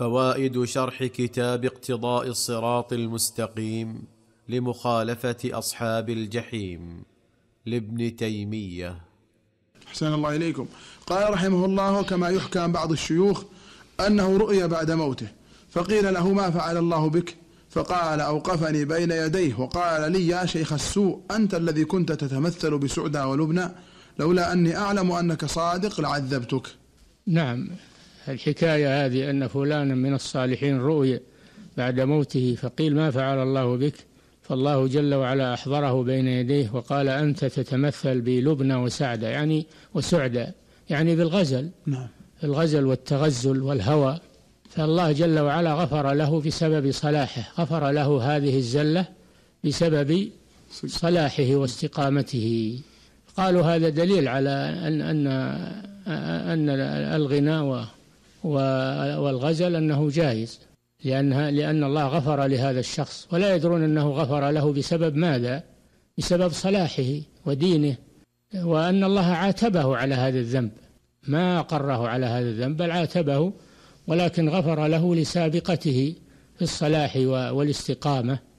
فوائد شرح كتاب اقتضاء الصراط المستقيم لمخالفه اصحاب الجحيم لابن تيميه احسن الله اليكم قال رحمه الله كما يحكى عن بعض الشيوخ انه رؤي بعد موته فقيل له ما فعل الله بك فقال اوقفني بين يديه وقال لي يا شيخ السوء انت الذي كنت تتمثل بسعدى ولبنى لولا اني اعلم انك صادق لعذبتك نعم الحكاية هذه أن فلانا من الصالحين رؤي بعد موته فقيل ما فعل الله بك فالله جل وعلا أحضره بين يديه وقال أنت تتمثل بلبنى وسعدة يعني وسعدة يعني بالغزل نعم الغزل والتغزل والهوى فالله جل وعلا غفر له بسبب صلاحه غفر له هذه الزلة بسبب صلاحه واستقامته قالوا هذا دليل على أن أن أن الغناء والغزل أنه جائز لأنها لأن الله غفر لهذا الشخص ولا يدرون أنه غفر له بسبب ماذا بسبب صلاحه ودينه وأن الله عاتبه على هذا الذنب ما أقره على هذا الذنب بل عاتبه ولكن غفر له لسابقته في الصلاح والاستقامة